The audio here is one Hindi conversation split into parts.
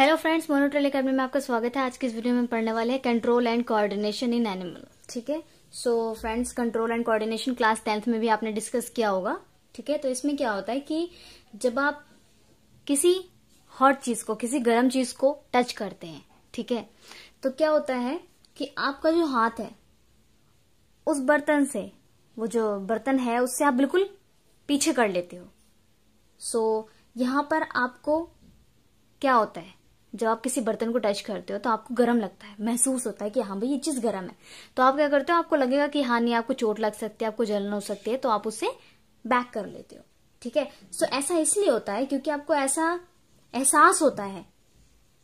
हेलो फ्रेंड्स मोनोट्रल अकेडमी में आपका स्वागत है आज के इस वीडियो में पढ़ने वाले हैं control and coordination in animal ठीक है so friends control and coordination class tenth में भी आपने डिस्कस किया होगा ठीक है तो इसमें क्या होता है कि जब आप किसी हॉट चीज को किसी गर्म चीज को टच करते हैं ठीक है तो क्या होता है कि आपका जो हाथ है उस बर्तन से वो जो बर्तन है उससे आप बिल्कुल पीछे कर लेते हो सो so, यहां पर आपको क्या होता है जब आप किसी बर्तन को टच करते हो तो आपको गर्म लगता है महसूस होता है कि हाँ भाई ये चीज़ गर्म है तो आप क्या करते हो आपको लगेगा कि हाँ नहीं आपको चोट लग सकती है आपको जलन हो सकती है तो आप उसे बैक कर लेते हो ठीक है सो ऐसा इसलिए होता है क्योंकि आपको ऐसा एहसास होता है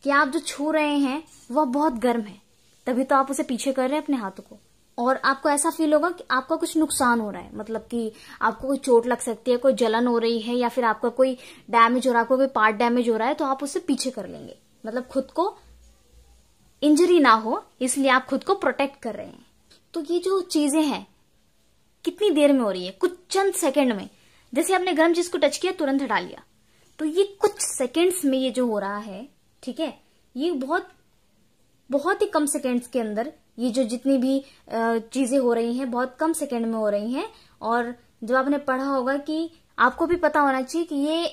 कि आप जो छू रहे हैं वह बहुत गर्म है तभी तो आप उसे पीछे कर रहे हैं अपने हाथों को और आपको ऐसा फील होगा कि आपका कुछ नुकसान हो रहा है मतलब कि आपको कोई चोट लग सकती है कोई जलन हो रही है या फिर आपका कोई डैमेज हो रहा है कोई पार्ट डैमेज हो रहा है तो आप उसे पीछे कर लेंगे मतलब खुद को इंजरी ना हो इसलिए आप खुद को प्रोटेक्ट कर रहे हैं तो ये जो चीजें हैं कितनी देर में हो रही है कुछ चंद सेकंड में जैसे आपने गर्म चीज को टच किया तुरंत हटा लिया तो ये कुछ सेकंड्स में ये जो हो रहा है ठीक है ये बहुत बहुत ही कम सेकंड्स के अंदर ये जो जितनी भी चीजें हो रही हैं बहुत कम सेकंड में हो रही हैं और जब आपने पढ़ा होगा कि आपको भी पता होना चाहिए कि ये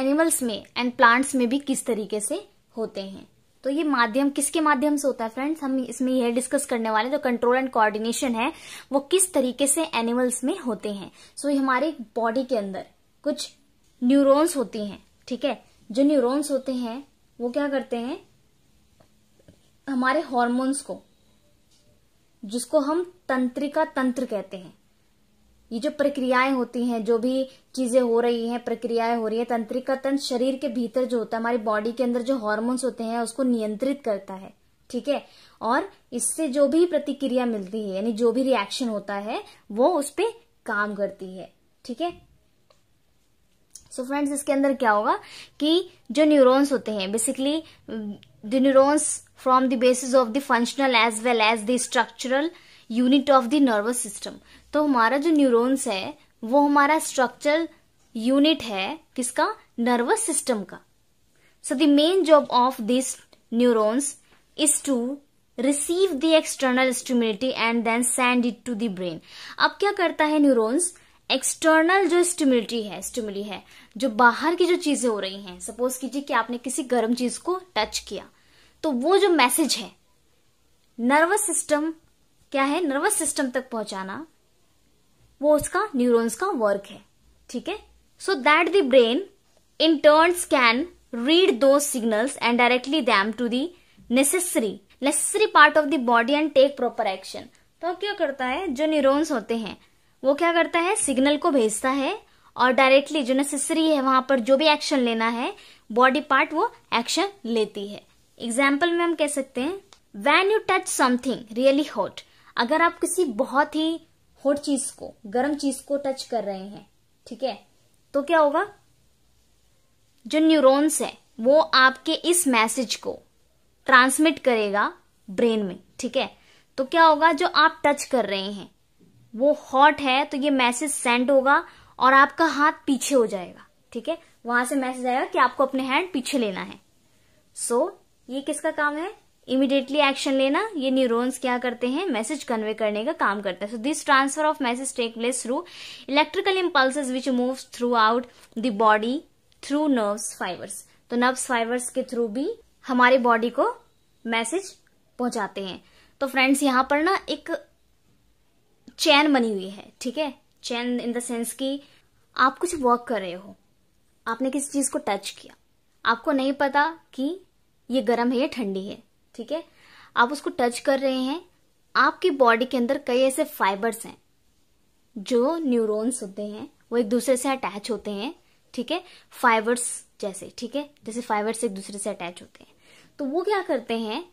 एनिमल्स में एंड प्लांट्स में भी किस तरीके से होते हैं तो ये माध्यम किसके माध्यम से होता है फ्रेंड्स हम इसमें यह डिस्कस करने वाले जो कंट्रोल एंड कोऑर्डिनेशन है वो किस तरीके से एनिमल्स में होते हैं सो so, हमारे बॉडी के अंदर कुछ न्यूरॉन्स होती हैं ठीक है जो न्यूरॉन्स होते हैं वो क्या करते हैं हमारे हॉर्मोन्स को जिसको हम तंत्रिका तंत्र कहते हैं ये जो प्रक्रियाएं होती हैं जो भी चीजें हो रही हैं प्रक्रियाएं हो रही है तंत्रिका तंत्र शरीर के भीतर जो होता है हमारी बॉडी के अंदर जो हॉर्मोन्स होते हैं उसको नियंत्रित करता है ठीक है और इससे जो भी प्रतिक्रिया मिलती है यानी जो भी रिएक्शन होता है वो उस पर काम करती है ठीक है सो फ्रेंड्स इसके अंदर क्या होगा कि जो न्यूरोन्स होते हैं basically the neurons from the basis of the functional as well as the structural unit of the nervous system तो हमारा जो न्यूरोन्स है वो हमारा स्ट्रक्चर यूनिट है किसका नर्वस सिस्टम का so the main job of this neurons is to receive the external stimuli and then send it to the brain अब क्या करता है न्यूरोन्स एक्सटर्नल जो स्टिम्युलिटी है स्टिमुली है जो बाहर की जो चीजें हो रही हैं सपोज कीजिए कि आपने किसी गर्म चीज को टच किया तो वो जो मैसेज है नर्वस सिस्टम क्या है नर्वस सिस्टम तक पहुंचाना वो उसका न्यूरॉन्स का वर्क है ठीक है so that the brain in turn can read those signals and directly them to the necessary necessary part of the body and take proper action तो क्या करता है जो न्यूरोन्स होते हैं वो क्या करता है सिग्नल को भेजता है और डायरेक्टली जो नेसेसरी है वहां पर जो भी एक्शन लेना है बॉडी पार्ट वो एक्शन लेती है एग्जाम्पल में हम कह सकते हैं when you touch something really hot अगर आप किसी बहुत ही हॉट चीज को गर्म चीज को टच कर रहे हैं ठीक है तो क्या होगा जो न्यूरॉन्स है वो आपके इस मैसेज को ट्रांसमिट करेगा ब्रेन में ठीक है तो क्या होगा जो आप टच कर रहे हैं वो हॉट है तो ये मैसेज सेंड होगा और आपका हाथ पीछे हो जाएगा ठीक है वहां से मैसेज आएगा कि आपको अपने हैंड पीछे लेना है सो so, ये किसका काम है इमिडिएटली एक्शन लेना ये न्यूरोन्स क्या करते हैं मैसेज कन्वे करने का काम करते हैं so this transfer of message take place through electrical impulse which move throughout the body through nerves fibres तो नर्व्स फाइबर्स के थ्रू भी हमारे बॉडी को मैसेज पहुंचाते हैं तो फ्रेंड्स यहां पर ना एक चैन बनी हुई है ठीक है चैन इन द सेंस कि आप कुछ वर्क कर रहे हो आपने किसी चीज को टच किया आपको नहीं पता कि ये गर्म है या ठंडी है ठीक है आप उसको टच कर रहे हैं आपकी बॉडी के अंदर कई ऐसे फाइबर्स हैं जो न्यूरॉन्स होते हैं वो एक दूसरे से अटैच होते हैं ठीक है फाइबर्स जैसे ठीक है जैसे फाइबर्स एक दूसरे से अटैच होते हैं तो वो क्या करते हैं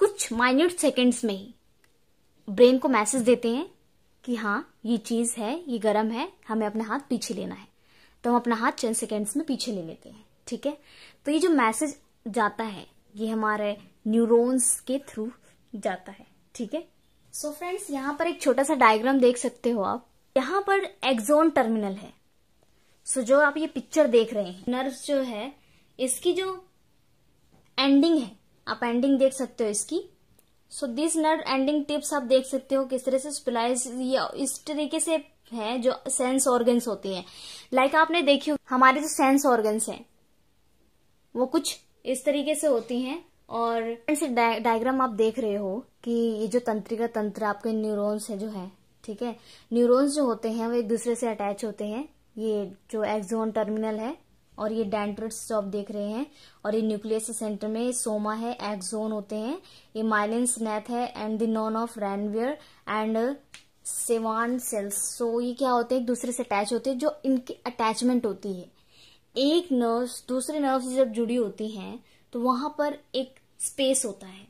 कुछ माइन्यूट सेकेंड्स में ही ब्रेन को मैसेज देते हैं कि हाँ ये चीज है ये गर्म है हमें अपना हाथ पीछे लेना है तो हम अपना हाथ चंद सेकेंड्स में पीछे ले लेते हैं ठीक है तो ये जो मैसेज जाता है ये हमारे न्यूरॉन्स के थ्रू जाता है ठीक है सो फ्रेंड्स यहाँ पर एक छोटा सा डायग्राम देख सकते हो आप यहाँ पर एक्सोन टर्मिनल है सो so, जो आप ये पिक्चर देख रहे हैं नर्व जो है इसकी जो एंडिंग है आप एंडिंग देख सकते हो इसकी so this nerve ending tips आप देख सकते हो किस तरह से स्पिलाइज या इस तरीके से है जो सेंस ऑर्गन्स होते हैं लाइक like आपने देखी हमारे जो सेंस ऑर्गन्स हैं वो कुछ इस तरीके से होती हैं और डायग्राम आप देख रहे हो कि ये जो तंत्रिका तंत्र आपके न्यूरॉन्स है जो है ठीक है न्यूरॉन्स जो होते हैं वो एक दूसरे से अटैच होते हैं ये जो एक्सोन टर्मिनल है और ये डेंड्रिट्स जो आप देख रहे हैं और ये न्यूक्लियस सेंटर में सोमा है एक्सोन होते हैं ये माइलिन स्नैथ है and the node of Ranvier and Schwann cells so ये क्या होते हैं एक दूसरे से अटैच होते हैं जो इनकी अटैचमेंट होती है एक नर्व्स दूसरे नर्व से जब जुड़ी होती हैं तो वहां पर एक स्पेस होता है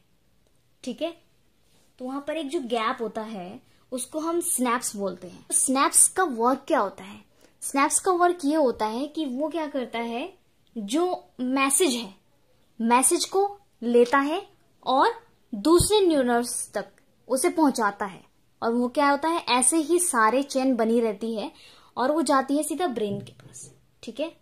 ठीक है तो वहां पर एक जो गैप होता है उसको हम स्नैप्स बोलते हैं स्नैप्स तो का वर्क क्या होता है स्नैप्स का वर्क ये होता है कि वो क्या करता है जो मैसेज है मैसेज को लेता है और दूसरे न्यूनर्स तक उसे पहुंचाता है और वो क्या होता है ऐसे ही सारे चेन बनी रहती है और वो जाती है सीधा ब्रेन के पास ठीक है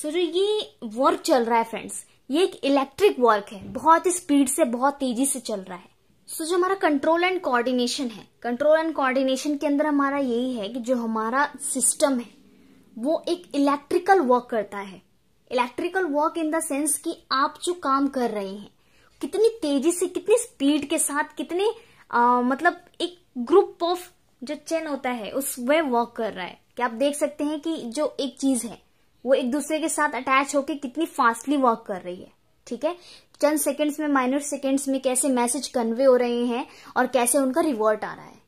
सो जो ये वर्क चल रहा है फ्रेंड्स ये एक इलेक्ट्रिक वर्क है बहुत ही स्पीड से बहुत तेजी से चल रहा है सो so, जो हमारा कंट्रोल एंड कोऑर्डिनेशन है कंट्रोल एंड कोऑर्डिनेशन के अंदर हमारा यही है कि जो हमारा सिस्टम है वो एक इलेक्ट्रिकल वर्क करता है electrical work in the sense कि आप जो काम कर रहे हैं कितनी तेजी से कितनी स्पीड के साथ कितने आ, मतलब एक ग्रुप ऑफ जो चेन होता है उस वे वर्क कर रहा है कि आप देख सकते हैं कि जो एक चीज है वो एक दूसरे के साथ अटैच होकर कितनी फास्टली वर्क कर रही है ठीक है चंद सेकेंड्स में माइनर सेकेंड्स में कैसे मैसेज कन्वे हो रहे हैं और कैसे उनका रिवर्ट आ रहा है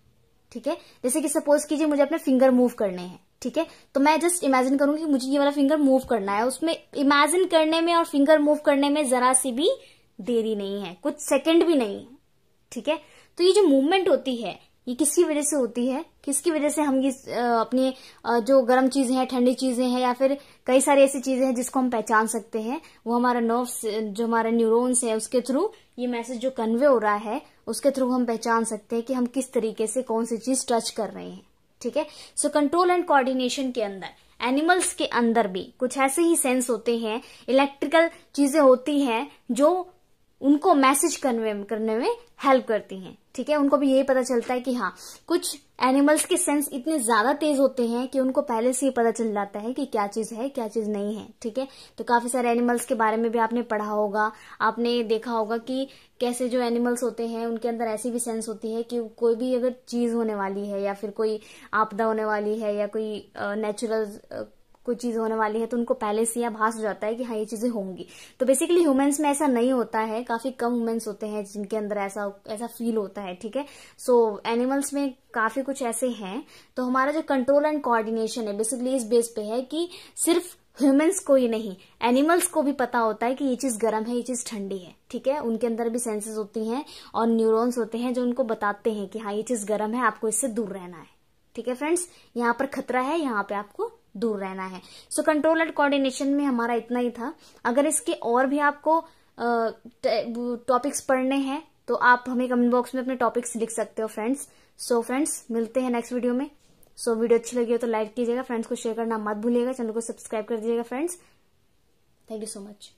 ठीक है जैसे कि सपोज कीजिए मुझे अपने फिंगर मूव करने हैं ठीक है तो मैं जस्ट इमेजिन करूंगी कि मुझे ये वाला फिंगर मूव करना है उसमें इमेजिन करने में और फिंगर मूव करने में जरा सी भी देरी नहीं है कुछ सेकंड भी नहीं है ठीक है तो ये जो मूवमेंट होती है ये किसकी वजह से होती है किसकी वजह से हम ये अपने जो गर्म चीजें हैं ठंडी चीजें हैं या फिर कई सारी ऐसी चीजें हैं जिसको हम पहचान सकते हैं वो हमारा नर्व्स जो हमारा न्यूरोन्स है उसके थ्रू ये मैसेज जो कन्वे हो रहा है उसके थ्रू हम पहचान सकते हैं कि हम किस तरीके से कौन सी चीज टच कर रहे हैं ठीक है सो कंट्रोल एंड कोऑर्डिनेशन के अंदर एनिमल्स के अंदर भी कुछ ऐसे ही सेंस होते हैं इलेक्ट्रिकल चीजें होती हैं जो उनको मैसेज कन्वे करने में हेल्प करती हैं ठीक है उनको भी यही पता चलता है कि हाँ कुछ एनिमल्स के सेंस इतने ज्यादा तेज होते हैं कि उनको पहले से ही पता चल जाता है कि क्या चीज है क्या चीज नहीं है ठीक है तो काफी सारे एनिमल्स के बारे में भी आपने पढ़ा होगा आपने देखा होगा कि कैसे जो एनिमल्स होते हैं उनके अंदर ऐसी भी सेंस होती है कि कोई भी अगर चीज होने वाली है या फिर कोई आपदा होने वाली है या कोई नेचुरल कोई चीज होने वाली है तो उनको पहले से या भाष हो जाता है कि हाँ ये चीजें होंगी तो बेसिकली ह्यूमेंस में ऐसा नहीं होता है काफी कम ह्यूमेंस होते हैं जिनके अंदर ऐसा ऐसा फील होता है ठीक है सो एनिमल्स में काफी कुछ ऐसे हैं तो हमारा जो कंट्रोल एंड कोऑर्डिनेशन है बेसिकली इस बेस पे है कि सिर्फ ह्यूमन्स को ही नहीं एनिमल्स को भी पता होता है कि ये चीज गर्म है ये चीज ठंडी है ठीक है उनके अंदर भी सेंसेस होती हैं और न्यूरॉन्स होते हैं जो उनको बताते हैं कि हाँ ये चीज गर्म है आपको इससे दूर रहना है ठीक है फ्रेंड्स यहाँ पर खतरा है यहाँ पे आपको दूर रहना है सो कंट्रोल एंड कोऑर्डिनेशन में हमारा इतना ही था अगर इसके और भी आपको टॉपिक्स पढ़ने हैं तो आप हमें कमेंट बॉक्स में अपने टॉपिक्स लिख सकते हो फ्रेंड्स सो फ्रेंड्स मिलते हैं नेक्स्ट वीडियो में सो so, वीडियो अच्छी लगी हो तो लाइक कीजिएगा फ्रेंड्स को शेयर करना मत भूलिएगा चैनल को सब्सक्राइब कर दीजिएगा friends thank you so much